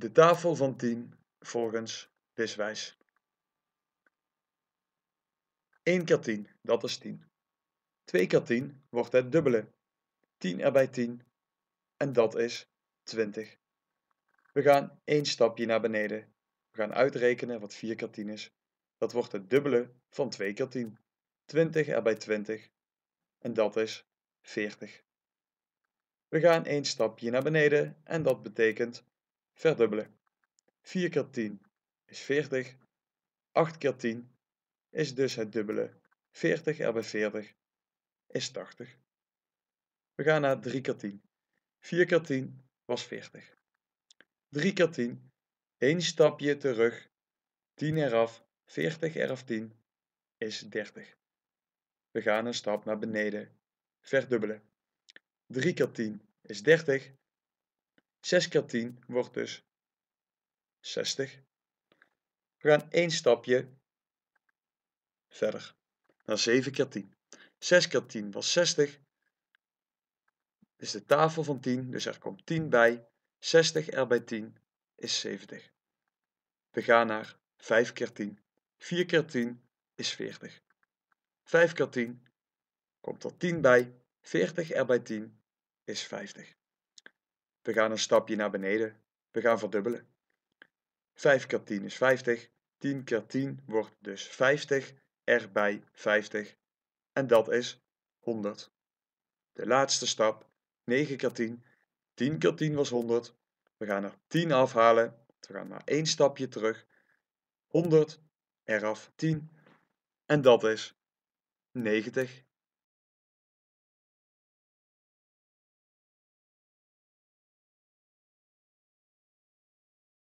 de tafel van 10 volgens Wiswijs. 1 keer 10, dat is 10. 2 keer 10 wordt het dubbele. 10 erbij 10 en dat is 20. We gaan één stapje naar beneden. We gaan uitrekenen wat 4 keer 10 is. Dat wordt het dubbele van 2 keer 10. 20 erbij 20 en dat is 40. We gaan één stapje naar beneden en dat betekent Verdubbelen. 4 keer 10 is 40. 8 keer 10 is dus het dubbele. 40 er 40 is 80. We gaan naar 3 keer 10. 4 keer 10 was 40. 3 keer 10, één stapje terug, 10 eraf, 40 eraf 10 is 30. We gaan een stap naar beneden, verdubbelen. 3 keer 10 is 30, 6 keer 10 wordt dus 60. We gaan één stapje verder naar 7 keer 10. 6 keer 10 was 60. Is de tafel van 10, dus er komt 10 bij. 60 er bij 10 is 70. We gaan naar 5 keer 10. 4 keer 10 is 40. 5 keer 10 komt er 10 bij. 40 er bij 10 is 50. We gaan een stapje naar beneden. We gaan verdubbelen. 5 keer 10 is 50. 10 keer 10 wordt dus 50 erbij 50. En dat is 100. De laatste stap, 9 keer 10. 10 keer 10 was 100. We gaan er 10 afhalen. We gaan maar één stapje terug. 100 eraf 10. En dat is 90.